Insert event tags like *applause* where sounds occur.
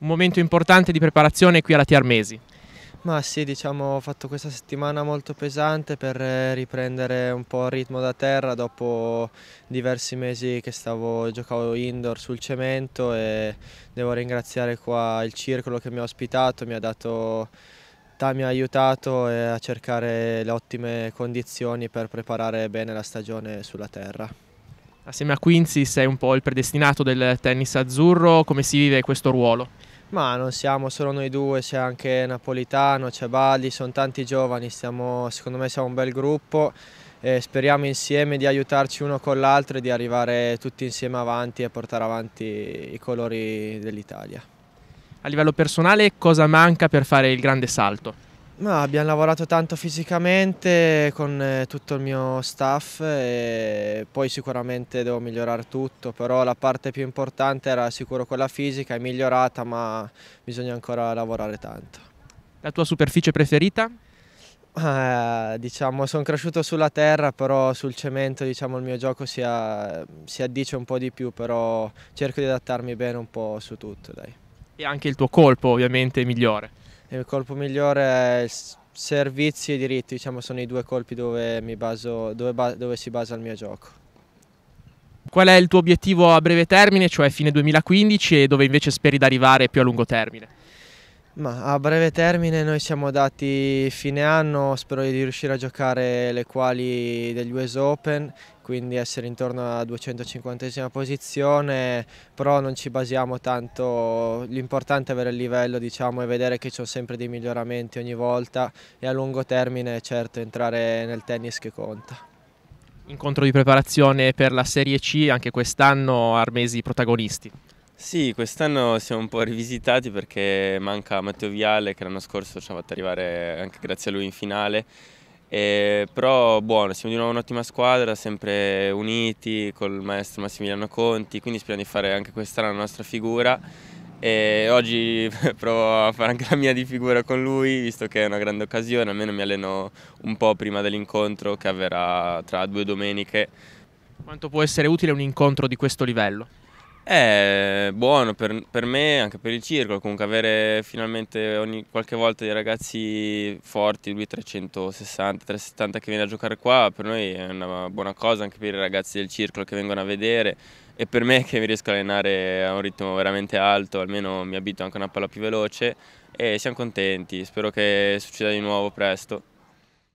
un momento importante di preparazione qui alla Tiarmesi. Ma sì, diciamo ho fatto questa settimana molto pesante per eh, riprendere un po' il ritmo da terra dopo diversi mesi che stavo, giocavo indoor sul cemento e devo ringraziare qua il circolo che mi ha ospitato, mi ha, dato, mi ha aiutato eh, a cercare le ottime condizioni per preparare bene la stagione sulla terra. Assieme a Quincy sei un po' il predestinato del tennis azzurro, come si vive questo ruolo? Ma non siamo solo noi due, c'è anche Napolitano, c'è Baldi, sono tanti giovani, stiamo, secondo me siamo un bel gruppo e speriamo insieme di aiutarci uno con l'altro e di arrivare tutti insieme avanti e portare avanti i colori dell'Italia. A livello personale cosa manca per fare il grande salto? No, abbiamo lavorato tanto fisicamente con eh, tutto il mio staff e poi sicuramente devo migliorare tutto, però la parte più importante era sicuro quella fisica, è migliorata ma bisogna ancora lavorare tanto. La tua superficie preferita? Eh, diciamo, sono cresciuto sulla terra, però sul cemento diciamo, il mio gioco si, ha, si, addice un po' di più, però cerco di adattarmi bene un po' su tutto. Dai. E anche il tuo colpo ovviamente è migliore. Il colpo migliore è servizi e diritti, diciamo sono i due colpi dove, baso, dove, dove si basa il mio gioco. Qual è il tuo obiettivo a breve termine, cioè fine 2015, e dove invece speri di arrivare più a lungo termine? Ma a breve termine noi siamo dati fine anno, spero di riuscire a giocare le quali degli US Open, quindi essere intorno alla 250 posizione, però non ci basiamo tanto, l'importante è avere il livello diciamo, e vedere che ci sono sempre dei miglioramenti ogni volta e a lungo termine certo entrare nel tennis che conta. Incontro di preparazione per la Serie C, anche quest'anno Armesi protagonisti. Sì, quest'anno siamo un po' rivisitati perché manca Matteo Viale che l'anno scorso ci ha fatto arrivare anche grazie a lui in finale. E, però buono, siamo di nuovo un'ottima squadra, sempre uniti col maestro Massimiliano Conti, quindi speriamo di fare anche quest'anno la nostra figura. E oggi *laughs* provo a fare anche la mia di figura con lui, visto che è una grande occasione, almeno mi alleno un po' prima dell'incontro che avverrà tra due domeniche. Quanto può essere utile un incontro di questo livello? È eh, buono per, per, me, anche per il circolo, comunque avere finalmente ogni, qualche volta dei ragazzi forti, lui 360, 370 che viene a giocare qua, per noi è una buona cosa, anche per i ragazzi del circolo che vengono a vedere e per me che mi riesco a allenare a un ritmo veramente alto, almeno mi abito anche a una palla più veloce e siamo contenti, spero che succeda di nuovo presto.